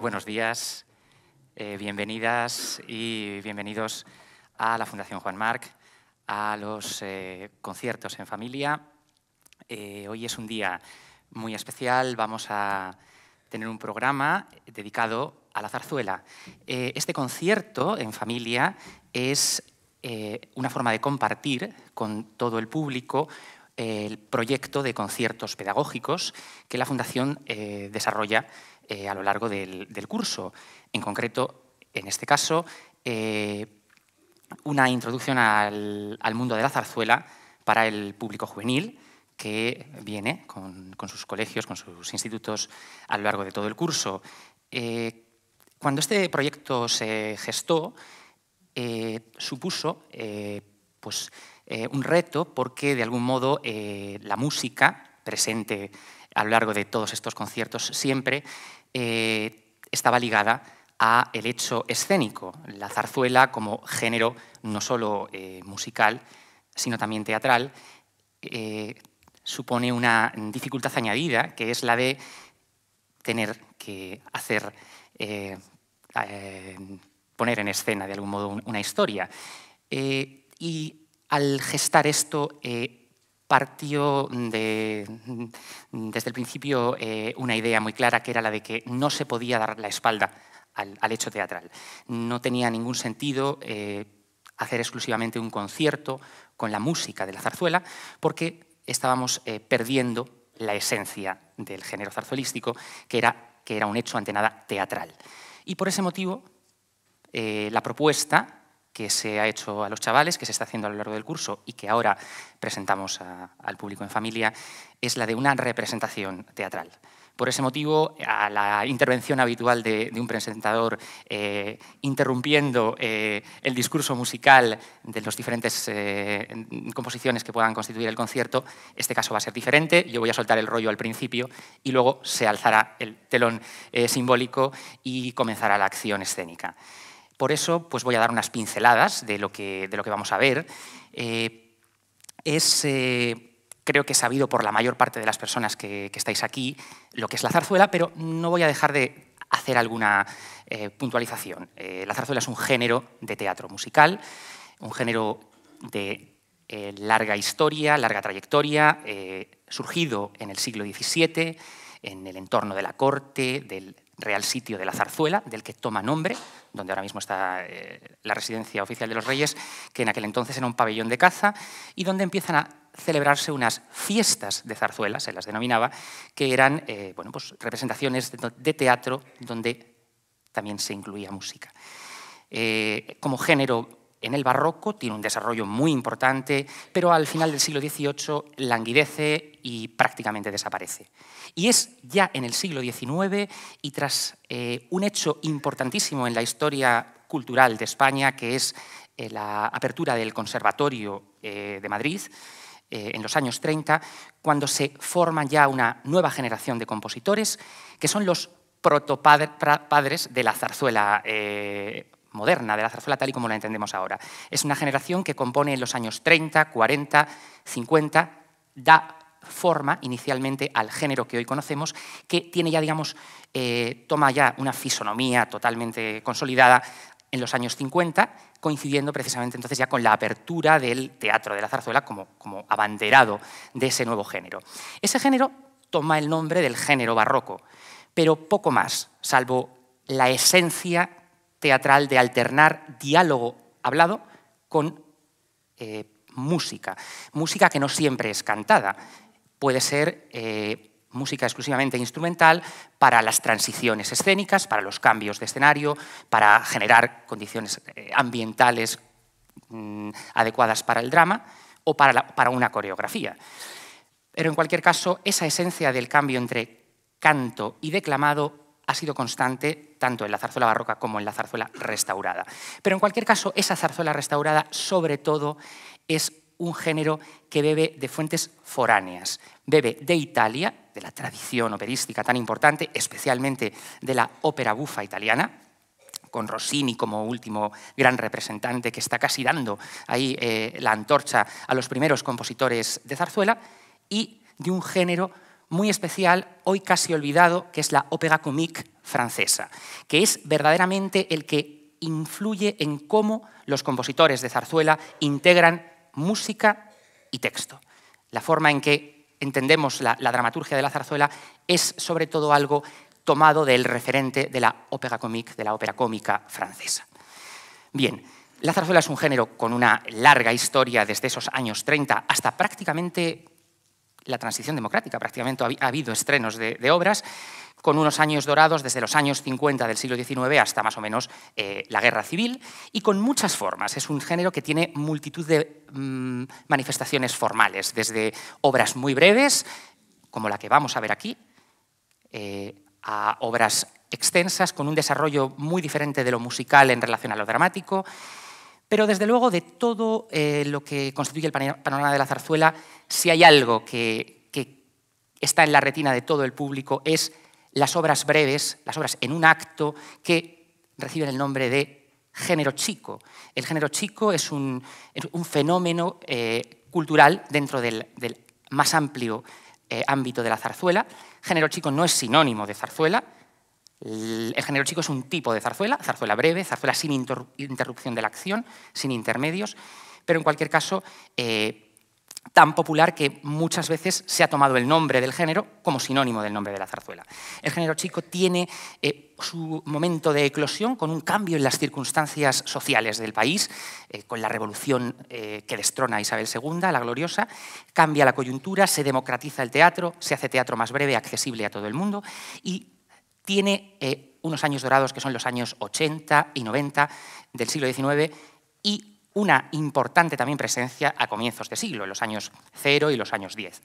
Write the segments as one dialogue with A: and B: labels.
A: Buenos días, eh, bienvenidas y bienvenidos a la Fundación Juan Marc, a los eh, conciertos en familia. Eh, hoy es un día muy especial, vamos a tener un programa dedicado a la zarzuela. este concierto en familia es eh, una forma de compartir con todo el público el proyecto de conciertos pedagógicos que la Fundación eh, desarrolla eh, a lo largo del, curso. En concreto, en este caso, una introducción al, mundo de la zarzuela para el público juvenil que viene con, sus colegios, con sus institutos a lo largo de todo el curso. cuando este proyecto se gestó, eh, supuso eh, pues, eh, un reto porque de algún modo la música presente a lo largo de todos estos conciertos siempre estaba ligada a el hecho escénico, la zarzuela como género no solo musical, sino también teatral, supone una dificultad añadida, que es la de tener que hacer poner en escena de algún modo una historia. Eh, y al gestar esto, eh, partió de, desde el principio eh, una idea muy clara que era la de que no se podía dar la espalda al, hecho teatral. No tenía ningún sentido hacer exclusivamente un concierto con la música de la zarzuela porque estábamos perdiendo la esencia del género zarzuelístico, que era, que era un hecho ante nada teatral. Y por ese motivo eh, la propuesta que se ha hecho a los chavales, que se está haciendo a lo largo del curso y que ahora presentamos al público en familia, es la de una representación teatral. Por ese motivo, a la intervención habitual de, un presentador eh, interrumpiendo eh, el discurso musical de las diferentes composiciones que puedan constituir el concierto, este caso va a ser diferente. Yo voy a soltar el rollo al principio y luego se alzará el telón simbólico y comenzará la acción escénica. Por eso pues voy a dar unas pinceladas de lo que, de lo que vamos a ver. Eh, es, eh, creo que sabido por la mayor parte de las personas que, estáis aquí, lo que es la zarzuela, pero no voy a dejar de hacer alguna eh, puntualización. la zarzuela es un género de teatro musical, un género de larga historia, larga trayectoria, surgido en el siglo XVII, en el entorno de la corte, del real sitio de la zarzuela, del que toma nombre, donde ahora mismo está eh, la residencia oficial de los reyes, que en aquel entonces era un pabellón de caza, y donde empiezan a celebrarse unas fiestas de zarzuela, se las denominaba, que eran eh, bueno, pues, representaciones de, teatro donde también se incluía música. Eh, como género en el barroco, tiene un desarrollo muy importante, pero al final del siglo XVIII languidece y prácticamente desaparece. Y es ya en el siglo XIX y tras eh, un hecho importantísimo en la historia cultural de España, que es eh, la apertura del Conservatorio eh, de Madrid, en los años 30, cuando se forma ya una nueva generación de compositores, que son los protopadres de la zarzuela moderna de la zarzuela tal y como la entendemos ahora. Es una generación que compone en los años 30, 40, 50, da forma inicialmente al género que hoy conocemos, que tiene ya, digamos, eh, toma ya una fisonomía totalmente consolidada en los años 50, coincidiendo precisamente entonces ya con la apertura del teatro de la zarzuela como, como abanderado de ese nuevo género. Ese género toma el nombre del género barroco, pero poco más, salvo la esencia teatral de alternar diálogo hablado con eh, música. Música que no siempre es cantada. Puede ser eh, música exclusivamente instrumental para las transiciones escénicas, para los cambios de escenario, para generar condiciones eh, ambientales mm, adecuadas para el drama o para, para una coreografía. Pero en cualquier caso, esa esencia del cambio entre canto y declamado ha sido constante tanto en la zarzuela barroca como en la zarzuela restaurada. Pero en cualquier caso, esa zarzuela restaurada sobre todo es un género que bebe de fuentes foráneas, bebe de Italia, de la tradición operística tan importante, especialmente de la ópera bufa italiana, con Rossini como último gran representante que está casi dando ahí eh, la antorcha a los primeros compositores de zarzuela, y de un género muy especial, hoy casi olvidado, que es la ópera comique francesa, que es verdaderamente el que influye en cómo los compositores de zarzuela integran música y texto. La forma en que entendemos la, dramaturgia de la zarzuela es sobre todo algo tomado del referente de la ópera comique, de la ópera cómica francesa. Bien, la zarzuela es un género con una larga historia desde esos años 30 hasta prácticamente la transición democrática. Prácticamente ha habido estrenos de, obras con unos años dorados desde los años 50 del siglo XIX hasta más o menos eh, la guerra civil y con muchas formas. Es un género que tiene multitud de mm, manifestaciones formales, desde obras muy breves, como la que vamos a ver aquí, eh, a obras extensas con un desarrollo muy diferente de lo musical en relación a lo dramático pero desde luego de todo eh, lo que constituye el panorama de la zarzuela, si hay algo que, está en la retina de todo el público es las obras breves, las obras en un acto que reciben el nombre de género chico. El género chico es un, fenómeno eh, cultural dentro del, más amplio eh, ámbito de la zarzuela. Género chico no es sinónimo de zarzuela, el género chico es un tipo de zarzuela, zarzuela breve, zarzuela sin interrupción de la acción, sin intermedios, pero en cualquier caso eh, tan popular que muchas veces se ha tomado el nombre del género como sinónimo del nombre de la zarzuela. El género chico tiene eh, su momento de eclosión con un cambio en las circunstancias sociales del país, eh, con la revolución que destrona a Isabel II, la gloriosa, cambia la coyuntura, se democratiza el teatro, se hace teatro más breve, accesible a todo el mundo y tiene eh, unos años dorados que son los años 80 y 90 del siglo XIX y una importante también presencia a comienzos de siglo, en los años 0 y los años 10.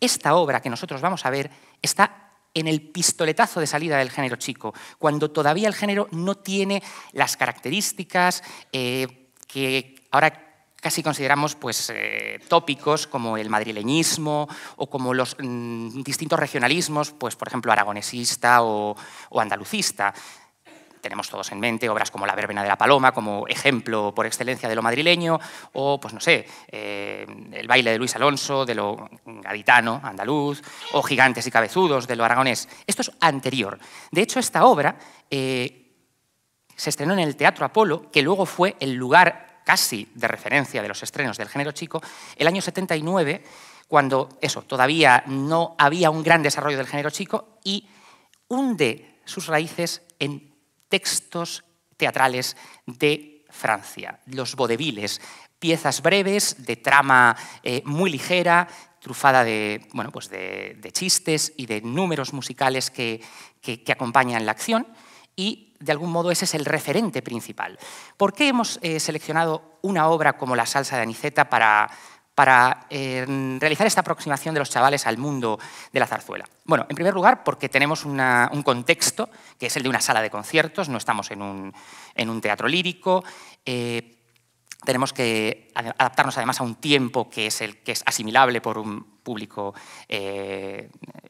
A: Esta obra que nosotros vamos a ver está en el pistoletazo de salida del género chico, cuando todavía el género no tiene las características eh, que ahora casi consideramos pues, eh, tópicos como el madrileñismo o como los mm, distintos regionalismos, pues, por ejemplo, aragonesista o, andalucista tenemos todos en mente obras como La verbena de la paloma, como ejemplo por excelencia de lo madrileño, o, pues no sé, eh, El baile de Luis Alonso, de lo gaditano, andaluz, o Gigantes y cabezudos, de lo aragonés. Esto es anterior. De hecho, esta obra eh, se estrenó en el Teatro Apolo, que luego fue el lugar casi de referencia de los estrenos del género chico, el año 79, cuando eso, todavía no había un gran desarrollo del género chico y hunde sus raíces en textos teatrales de Francia, los vodeviles, piezas breves de trama eh, muy ligera, trufada pues de, chistes y de números musicales que acompañan la acción y de algún modo ese es el referente principal. ¿Por qué hemos eh, seleccionado una obra como La salsa de Aniceta para, eh, realizar esta aproximación de los chavales al mundo de la zarzuela? Bueno, en primer lugar, porque tenemos un contexto, que es el de una sala de conciertos, no estamos en un, teatro lírico. Eh, tenemos que adaptarnos además a un tiempo que es, el, que es asimilable por un público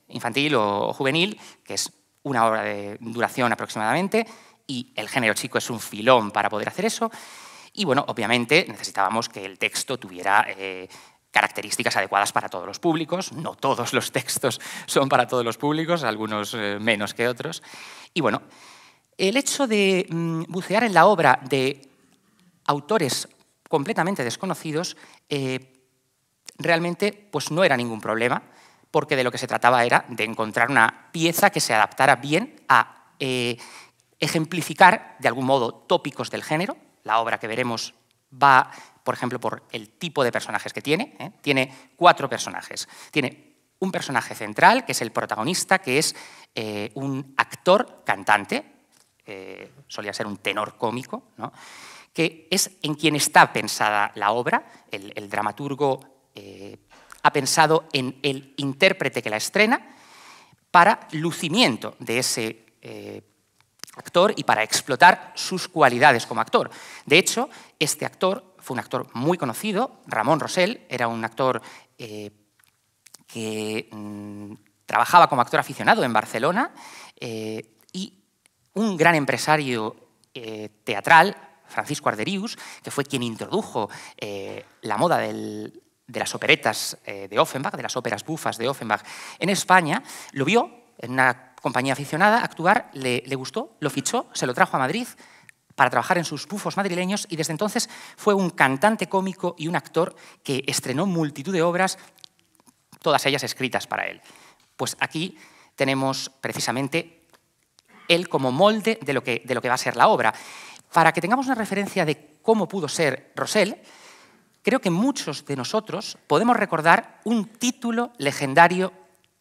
A: infantil o, o, juvenil, que es una hora de duración aproximadamente, y el género chico es un filón para poder hacer eso. Y bueno, obviamente necesitábamos que el texto tuviera eh, características adecuadas para todos los públicos. No todos los textos son para todos los públicos, algunos eh, menos que otros. Y bueno, el hecho de mm, bucear en la obra de autores completamente desconocidos eh, realmente pues, no era ningún problema, porque de lo que se trataba era de encontrar una pieza que se adaptara bien a eh, ejemplificar, de algún modo, tópicos del género. La obra que veremos va, por ejemplo, por el tipo de personajes que tiene. ¿eh? Tiene cuatro personajes. Tiene un personaje central, que es el protagonista, que es eh, un actor cantante, solía ser un tenor cómico, que es en quien está pensada la obra. El, el dramaturgo ha pensado en el intérprete que la estrena para lucimiento de ese eh, actor y para explotar sus cualidades como actor. De hecho, este actor fue un actor muy conocido, Ramón Rosell, era un actor eh, que mm, trabajaba como actor aficionado en Barcelona eh, y un gran empresario teatral, Francisco Arderius, que fue quien introdujo la moda del de las operetas eh, de Offenbach, de las óperas bufas de Offenbach en España, lo vio en una compañía aficionada actuar, le, gustó, lo fichó, se lo trajo a Madrid para trabajar en sus bufos madrileños y desde entonces fue un cantante cómico y un actor que estrenó multitud de obras, todas ellas escritas para él. Pues aquí tenemos precisamente él como molde de lo que, de lo que va a ser la obra. Para que tengamos una referencia de cómo pudo ser Rosell, creo que muchos de nosotros podemos recordar un título legendario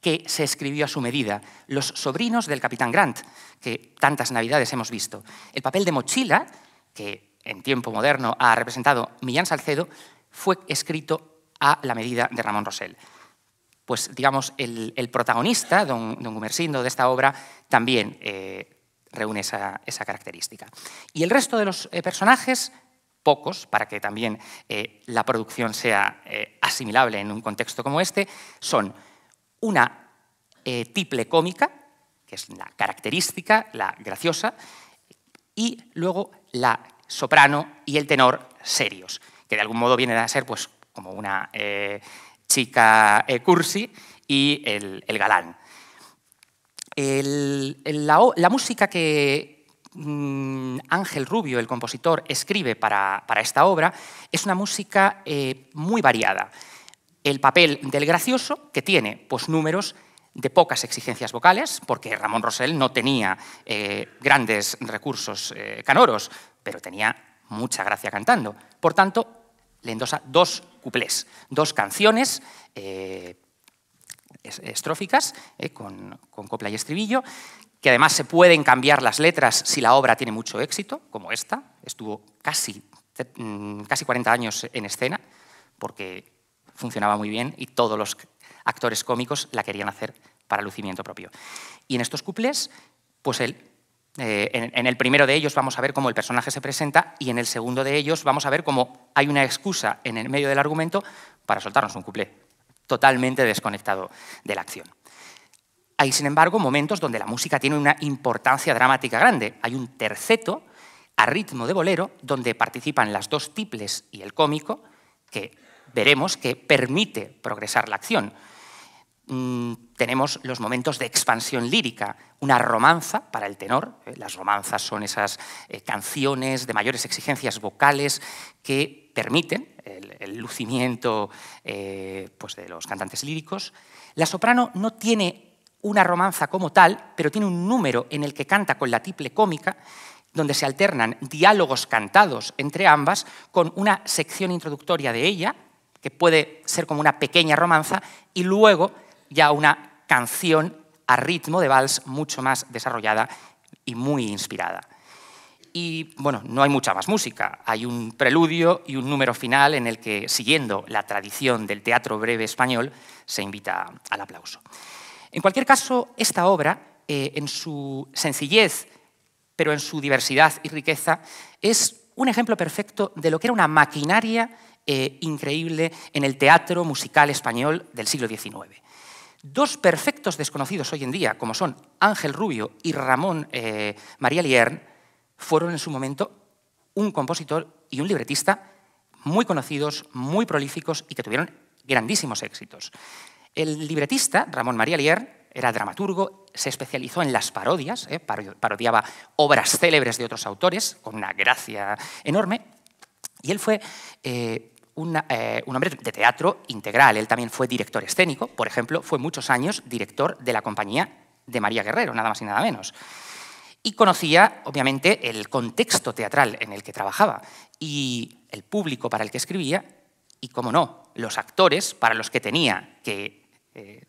A: que se escribió a su medida, Los sobrinos del capitán Grant, que tantas navidades hemos visto. El papel de mochila, que en tiempo moderno ha representado Millán Salcedo, fue escrito a la medida de Ramón Rosell. Pues digamos, el, protagonista, don, Gumersindo, de esta obra, también eh, reúne esa, esa, característica. Y el resto de los eh, personajes pocos para que también eh, la producción sea eh, asimilable en un contexto como este, son una triple eh, tiple cómica, que es la característica, la graciosa, y luego la soprano y el tenor serios, que de algún modo vienen a ser pues, como una chica cursi y el, el galán. la música que, Mm, Ángel Rubio, el compositor, escribe para, esta obra, es una música eh, muy variada. El papel del gracioso, que tiene pues, números de pocas exigencias vocales, porque Ramón Rosell no tenía eh, grandes recursos eh, canoros, pero tenía mucha gracia cantando. Por tanto, le endosa dos cuplés, dos canciones estróficas, con, con copla y estribillo, que además se pueden cambiar las letras si la obra tiene mucho éxito, como esta, estuvo casi, mm, casi 40 años en escena, porque funcionaba muy bien y todos los actores cómicos la querían hacer para lucimiento propio. Y en estos cuples, pues el, eh, en, el primero de ellos vamos a ver cómo el personaje se presenta y en el segundo de ellos vamos a ver cómo hay una excusa en el medio del argumento para soltarnos un cuplé totalmente desconectado de la acción. Hay, sin embargo, momentos donde la música tiene una importancia dramática grande. Hay un terceto a ritmo de bolero donde participan las dos tiples y el cómico, que veremos que permite progresar la acción. Mm, tenemos los momentos de expansión lírica, una romanza para el tenor. Eh, las romanzas son esas eh, canciones de mayores exigencias vocales que permiten el, lucimiento eh, pues de los cantantes líricos. La soprano no tiene una romanza como tal, pero tiene un número en el que canta con la tiple cómica, donde se alternan diálogos cantados entre ambas con una sección introductoria de ella, que puede ser como una pequeña romanza, y luego ya una canción a ritmo de vals mucho más desarrollada y muy inspirada. Y bueno, no hay mucha más música. Hay un preludio y un número final en el que, siguiendo la tradición del teatro breve español, se invita al aplauso. En cualquier caso, esta obra, eh, en su sencillez, pero en su diversidad y riqueza, es un ejemplo perfecto de lo que era una maquinaria eh, increíble en el teatro musical español del siglo XIX. Dos perfectos desconocidos hoy en día, como son Ángel Rubio y Ramón eh, María Liern, fueron en su momento un compositor y un libretista muy conocidos, muy prolíficos y que tuvieron grandísimos éxitos. El libretista, Ramón María Lier, era dramaturgo, se especializó en las parodias, ¿eh? parodiaba obras célebres de otros autores con una gracia enorme, y él fue eh, eh, un hombre de teatro integral, él también fue director escénico, por ejemplo, fue muchos años director de la compañía de María Guerrero, nada más y nada menos. Y conocía, obviamente, el contexto teatral en el que trabajaba y el público para el que escribía y, como no, los actores para los que tenía que eh,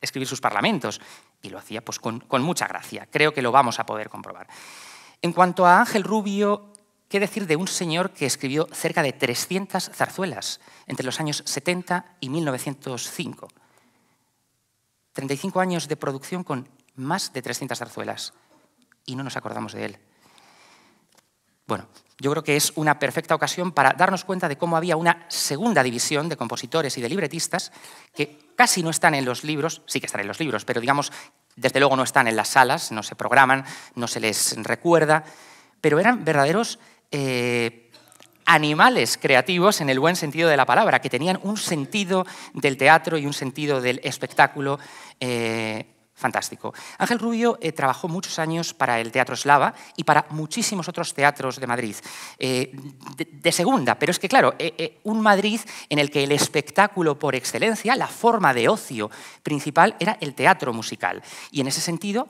A: escribir sus parlamentos. Y lo hacía pues, con, con mucha gracia. Creo que lo vamos a poder comprobar. En cuanto a Ángel Rubio, ¿Qué decir de un señor que escribió cerca de 300 zarzuelas entre los años 70 y 1905? 35 años de producción con más de 300 zarzuelas y no nos acordamos de él. Bueno, yo creo que es una perfecta ocasión para darnos cuenta de cómo había una segunda división de compositores y de libretistas que casi no están en los libros, sí que están en los libros, pero digamos, desde luego no están en las salas, no se programan, no se les recuerda, pero eran verdaderos eh, animales creativos en el buen sentido de la palabra, que tenían un sentido del teatro y un sentido del espectáculo eh, fantástico. Ángel Rubio eh, trabajó muchos años para el Teatro Eslava y para muchísimos otros teatros de Madrid, eh, de, segunda, pero es que claro, eh, un Madrid en el que el espectáculo por excelencia, la forma de ocio principal era el teatro musical. Y en ese sentido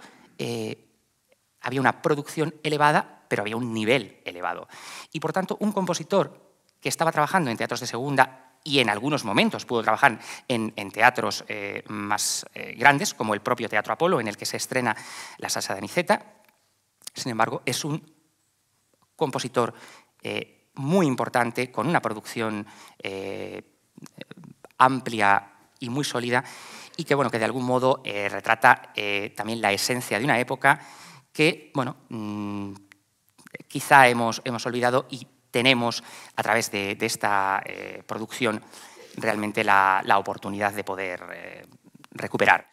A: había una producción elevada, pero había un nivel elevado. Y por tanto, un compositor que estaba trabajando en teatros de segunda y en algunos momentos pudo trabajar en, teatros eh, más eh, grandes, como el propio Teatro Apolo, en el que se estrena La salsa de Aniceta. Sin embargo, es un compositor eh, muy importante, con una producción amplia y muy sólida, y que, bueno, que de algún modo retrata también la esencia de una época que bueno, mm, quizá hemos, hemos olvidado y tenemos a través de, esta eh, producción realmente la, oportunidad de poder eh, recuperar.